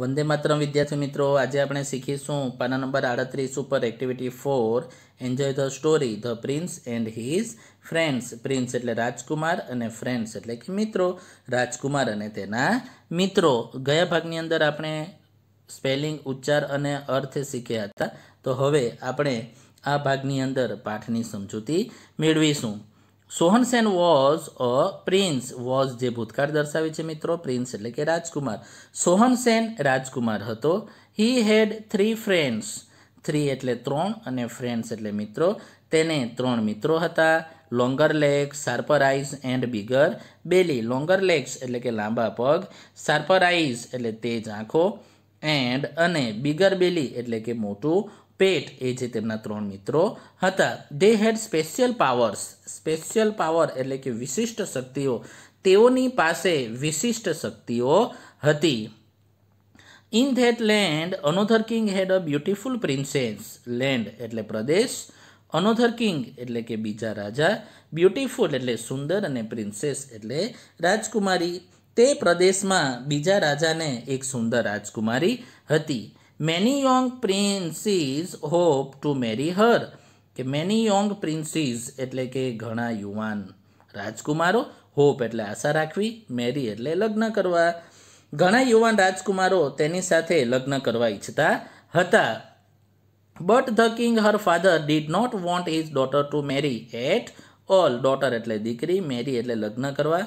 વંદે માત્રમ વિદ્યાર્થી મિત્રો આજે આપણે શીખીશું પાના નંબર આડત્રીસ ઉપર activity four enjoy the story the prince and his friends prince એટલે રાજકુમાર અને ફ્રેન્ડ્સ એટલે કે મિત્રો રાજકુમાર અને તેના મિત્રો ગયા ભાગની અંદર આપણે સ્પેલિંગ ઉચ્ચાર અને અર્થ શીખ્યા હતા તો હવે આપણે આ ભાગની અંદર પાઠની સમજૂતી મેળવીશું Sohansen was a prince was જે ભૂતકાળ દર્શાવે છે મિત્રો પ્રિન્સ એટલે કે રાજકુમાર સોહનસેન રાજકુમાર હતો he had three friends three એટલે ત્રણ અને ફ્રેન્ડ્સ એટલે મિત્રો તેને ત્રણ મિત્રો હતા longer leg sharper and bigger belly longer legs એટલે કે લાંબા પગ શાર્પર એટલે તેજ આંખો એન્ડ અને બિગર બેલી એટલે કે મોટું પેટ એ જે તેમના ત્રણ મિત્રો હતા they had special powers special power એટલે કે વિશિષ્ટ શક્તિઓ તેઓની પાસે વિશિષ્ટ શક્તિઓ હતી in that land another king had a beautiful princess land એટલે પ્રદેશ અનોધર કિંગ એટલે કે બીજા રાજા બ્યુટિફુલ એટલે સુંદર અને પ્રિન્સેસ એટલે રાજકુમારી તે પ્રદેશમાં બીજા રાજાને એક સુંદર રાજકુમારી હતી many young princes hope to marry her કે મેની યોંગ પ્રિન્સીસ એટલે કે ઘણા યુવાન રાજકુમારો હોપ એટલે આશા રાખવી મેરી એટલે લગ્ન કરવા ઘણા યુવાન રાજકુમારો તેની સાથે લગ્ન કરવા ઈચ્છતા હતા but the king her father did not want his daughter to marry at all daughter એટલે દીકરી મેરી એટલે લગ્ન કરવા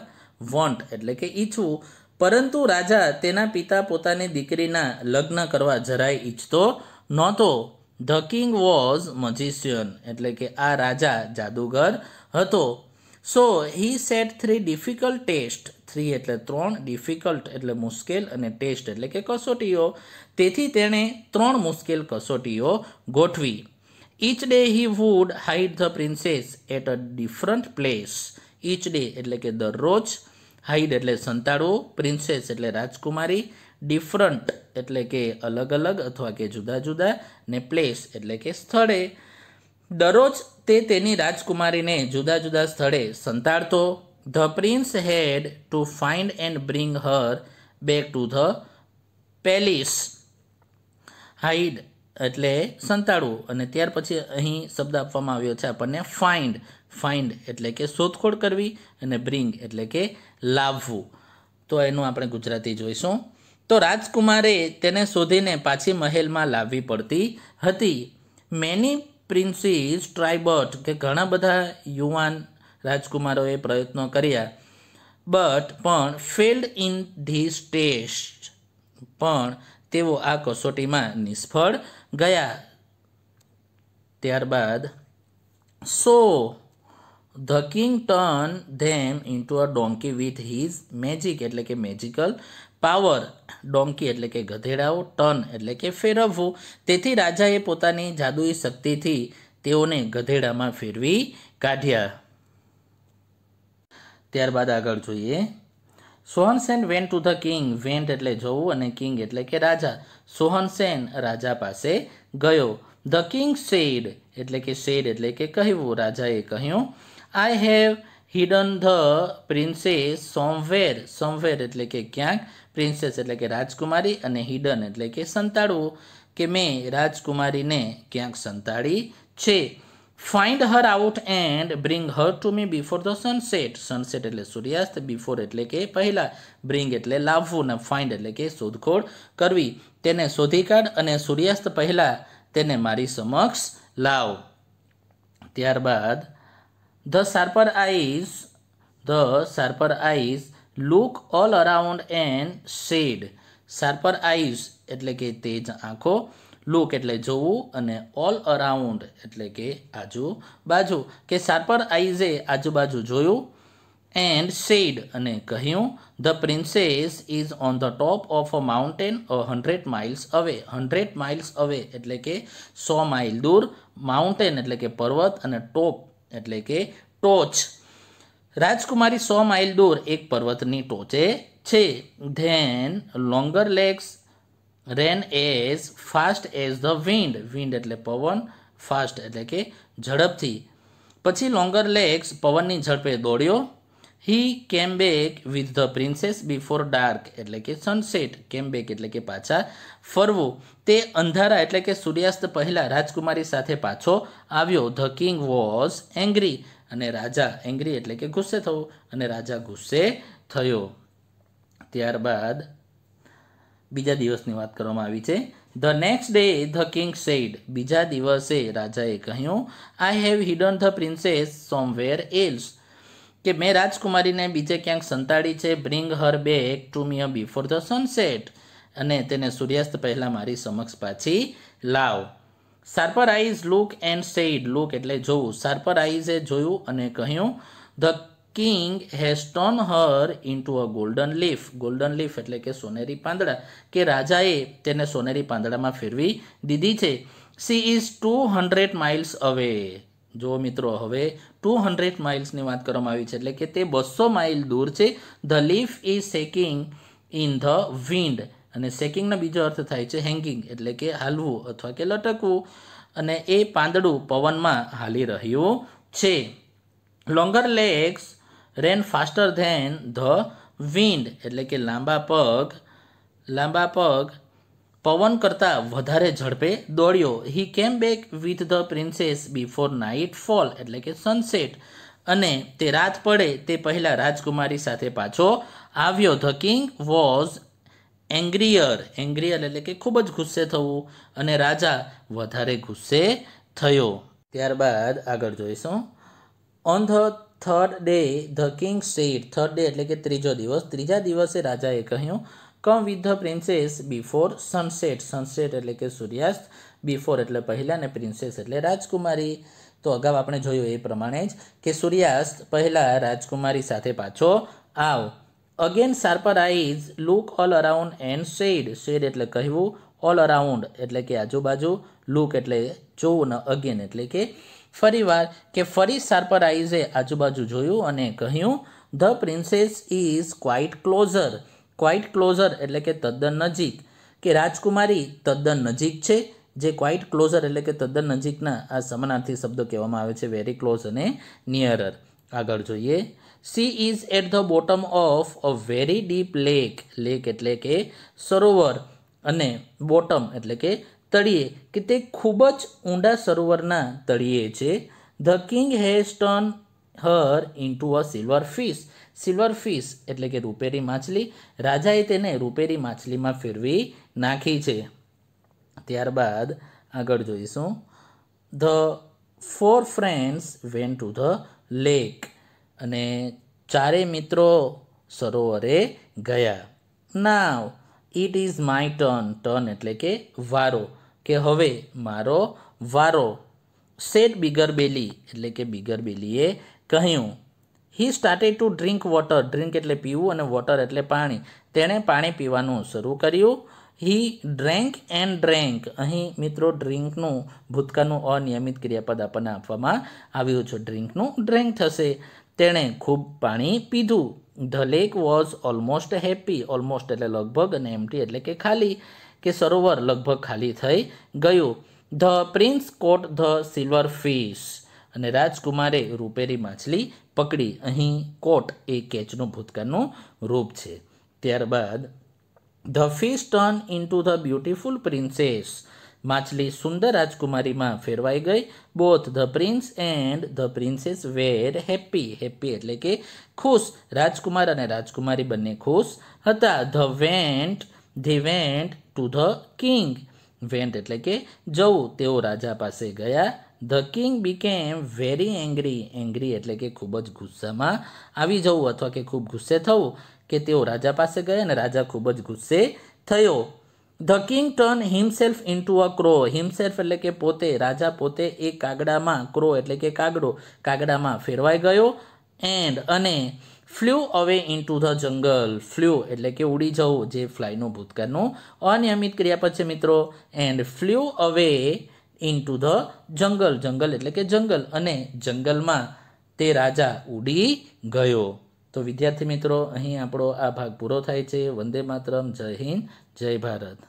વોન્ટ એટલે કે ઈચ્છવું પરંતુ રાજા તેના પિતા પોતાની દીકરીના લગ્ન કરવા જરાય ઈચ્છતો નહોતો ધ કિંગ વોઝ મજિશિયન એટલે કે આ રાજા જાદુગર હતો so he set three difficult test three એટલે ત્રણ ડિફિકલ્ટ એટલે મુશ્કેલ અને ટેસ્ટ એટલે કે કસોટીઓ તેથી તેણે ત્રણ મુશ્કેલ કસોટીઓ ગોઠવી each day he would hide the princess at a different place each day એટલે કે દરરોજ હાઈડ એટલે સંતાડવું પ્રિન્સેસ એટલે રાજકુમારી ડિફરન્ટ એટલે કે અલગ અલગ અથવા કે જુદા જુદા ને પ્લેસ એટલે કે સ્થળે દરરોજ તે તેની રાજકુમારીને જુદા જુદા સ્થળે સંતાડતો the prince had to find and bring her back to the palace hide એટલે સંતાડવું અને ત્યાર પછી અહીં શબ્દ આપવામાં આવ્યો છે આપણને ફાઇન્ડ ફાઇન્ડ એટલે કે શોધખોળ કરવી અને બ્રિંગ એટલે કે લાવવું તો એનું આપણે ગુજરાતી જોઈશું તો રાજકુમારે તેને શોધીને પાછી મહેલમાં લાવવી પડતી હતી મેની પ્રિન્સીસ ટ્રાઇબટ કે ઘણા બધા યુવાન રાજકુમારોએ પ્રયત્નો કર્યા બટ પણ ફેલ્ડ ઇન ધીસ ટેસ્ટ પણ તેઓ આ કસોટીમાં નિષ્ફળ ગયા ત્યારબાદ so the king turn them into a donkey with his magic એટલે કે મેજિકલ પાવર ડોંકી એટલે કે ગધેડાઓ ટર્ન એટલે કે ફેરવવું તેથી રાજાએ પોતાની જાદુઈ શક્તિથી તેઓને ગધેડામાં ફેરવી કાઢ્યા ત્યારબાદ આગળ જોઈએ સોહનસેન went to the king went એટલે જવું અને કિંગ એટલે કે રાજા સોહનસેન રાજા પાસે ગયો ધ કિંગ શેડ એટલે કે શેડ એટલે કે કહેવું રાજાએ કહ્યું I have hidden the princess somewhere somewhere એટલે કે ક્યાંક પ્રિન્સેસ એટલે કે રાજકુમારી અને હિડન એટલે કે સંતાડવું કે મેં રાજકુમારીને ક્યાંક સંતાડી છે find her out and bring her to me before the sunset sunset એટલે સૂર્યાસ્ત બિફોર એટલે કે પહેલાં બ્રિંગ એટલે લાવવું ને ફાઇન્ડ એટલે કે શોધખોળ કરવી તેને શોધી કાઢ અને સૂર્યાસ્ત પહેલાં તેને મારી સમક્ષ લાવ ત્યારબાદ The sharper eyes, the sharper eyes look all around and said. Sharper eyes એટલે કે તેજ આંખો લુક એટલે જોવું અને ઓલ અરાઉન્ડ એટલે કે આજુબાજુ કે શાર્પર આઈઝે આજુબાજુ જોયું એન્ડ શેડ અને કહ્યું the princess is on the top of a mountain a hundred miles away hundred miles away એટલે કે સો માઇલ દૂર માઉન્ટેન એટલે કે પર્વત અને ટોપ એટલે કે ટોચ રાજકુમારી સો માઇલ દૂર એક પર્વતની ટોચે છે then longer legs ran as fast as the wind wind એટલે પવન ફાસ્ટ એટલે કે ઝડપથી પછી લોંગર લેગ્સ પવનની ઝડપે દોડ્યો he came back with the princess before dark એટલે કે સનસેટ કેમ બેક એટલે કે પાછા ફરવું તે અંધારા એટલે કે સૂર્યાસ્ત પહેલાં રાજકુમારી સાથે પાછો આવ્યો ધ કિંગ વોઝ એંગ્રી અને રાજા એંગ્રી એટલે કે ગુસ્સે થવો અને રાજા ગુસ્સે થયો ત્યારબાદ બીજા દિવસની વાત કરવામાં આવી છે the next day the king said બીજા દિવસે રાજાએ કહ્યું I have hidden the princess somewhere else કે મેં રાજકુમારીને બીજે ક્યાંક સંતાડી છે bring her back to me before the sunset અને તેને સૂર્યાસ્ત પહેલાં મારી સમક્ષ પાછી લાવ sharper eyes look and said look એટલે જોવું સરપરાઇઝે જોયું અને કહ્યું the king has turned her into a golden leaf golden leaf એટલે કે સોનેરી પાંદડા કે રાજાએ તેને સોનેરી પાંદડામાં ફેરવી દીધી છે she is two hundred miles away જો મિત્રો હવે ટુ હંડ્રેડ માઇલ્સની વાત કરવામાં આવી છે એટલે કે તે બસો માઇલ દૂર છે the leaf is shaking in the wind અને શેકિંગનો બીજો અર્થ થાય છે હેંગિંગ એટલે કે હાલવું અથવા કે લટકવું અને એ પાંદડું પવનમાં હાલી રહ્યું છે longer legs ran faster than the wind એટલે કે લાંબા પગ લાંબા પગ પવન કરતાં વધારે ઝડપે દોડ્યો he came back with the princess before nightfall એટલે કે સનસેટ અને તે રાત પડે તે પહેલાં રાજકુમારી સાથે પાછો આવ્યો the king was angrier angrier એટલે કે ખૂબ જ ગુસ્સે થવું અને રાજા વધારે ગુસ્સે થયો ત્યારબાદ આગળ જોઈશું on the third day the king set third day એટલે કે ત્રીજો દિવસ ત્રીજા દિવસે રાજાએ કહ્યું come with the princess before sunset sunset એટલે કે સૂર્યાસ્ત બિફોર એટલે પહેલાં ને પ્રિન્સેસ એટલે રાજકુમારી તો અગાઉ આપણે જોયું એ પ્રમાણે જ કે સૂર્યાસ્ત પહેલાં રાજકુમારી સાથે પાછો આવ again sharper eyes look all around and said said એટલે કહેવું ઓલ અરાઉન્ડ એટલે કે આજુબાજુ લુક એટલે જોવું ને અગેન એટલે કે ફરીવાર કે ફરી સાર્પર આઈઝે આજુબાજુ જોયું અને કહ્યું the princess is quite closer quite closer એટલે કે તદ્દન નજીક કે રાજકુમારી તદ્દન નજીક છે જે ક્વાઇટ ક્લોઝર એટલે કે તદ્દન નજીકના આ સમાનાર્થી શબ્દો કહેવામાં આવે છે વેરી ક્લોઝ અને નિયરર આગળ જોઈએ she is at the bottom of a very deep lake lake એટલે કે સરોવર અને બોટમ એટલે કે તળિયે કે તે ખૂબ જ ઊંડા સરોવરના તળિયે છે the king has turn her into a silver fish silver fish એટલે કે રૂપેરી માછલી રાજાએ તેને રૂપેરી માછલીમાં ફેરવી નાખી છે ત્યારબાદ આગળ જોઈશું the four friends went to the lake અને ચારેય મિત્રો સરોવરે ગયા ના it is my turn turn એટલે કે વારો કે હવે મારો વારો સેટ બિગર બેલી એટલે કે બિગર બેલીએ કહ્યું he started to drink water drink એટલે પીવું અને વોટર એટલે પાણી તેણે પાણી પીવાનું શરૂ કર્યું હી ડ્રેન્ક એન્ડ ડ્રેન્ક અહીં મિત્રો ડ્રિંકનું ભૂતકાળનું અનિયમિત ક્રિયાપદ આપણને આપવામાં આવ્યું છે ડ્રિંકનું ડ્રેન્ક થશે તેણે ખૂબ પાણી પીધું the lake was almost happy almost એટલે લગભગ અને એમટી એટલે કે ખાલી કે સરોવર લગભગ ખાલી થઈ ગયું the prince caught the silver fish અને રાજકુમારે રૂપેરી માછલી પકડી અહીં કોટ એ કેચનું ભૂતકાળનું રૂપ છે ત્યારબાદ the fish turn into the beautiful princess માછલી સુંદર રાજકુમારીમાં ફેરવાઈ ગઈ both the prince and the princess were happy happy એટલે કે ખુશ રાજકુમાર અને રાજકુમારી બંને ખુશ હતા the went the went to the king went એટલે કે જવું તેઓ રાજા પાસે ગયા the king became very angry angry એટલે કે ખૂબ જ ગુસ્સામાં આવી જવું અથવા કે ખૂબ ગુસ્સે થવું કે તેઓ રાજા પાસે ગયા અને રાજા ખૂબ જ ગુસ્સે થયો the king turn himself into a crow himself એટલે કે પોતે રાજા પોતે એ કાગડામાં ક્રો એટલે કે કાગડો કાગડામાં ફેરવાઈ ગયો એન્ડ અને ફ્લ્યુ અવે ઇન્ટુ ધ જંગલ ફ્લ્યુ એટલે કે ઉડી જવું જે ફ્લાયનું ભૂતકાળનું અનિયમિત ક્રિયાપદ છે મિત્રો and flew away into the jungle jungle એટલે કે જંગલ અને જંગલમાં તે રાજા ઉડી ગયો તો વિદ્યાર્થી મિત્રો અહીં આપણો આ ભાગ પૂરો થાય છે વંદે માતરમ જય હિન્દ જય ભારત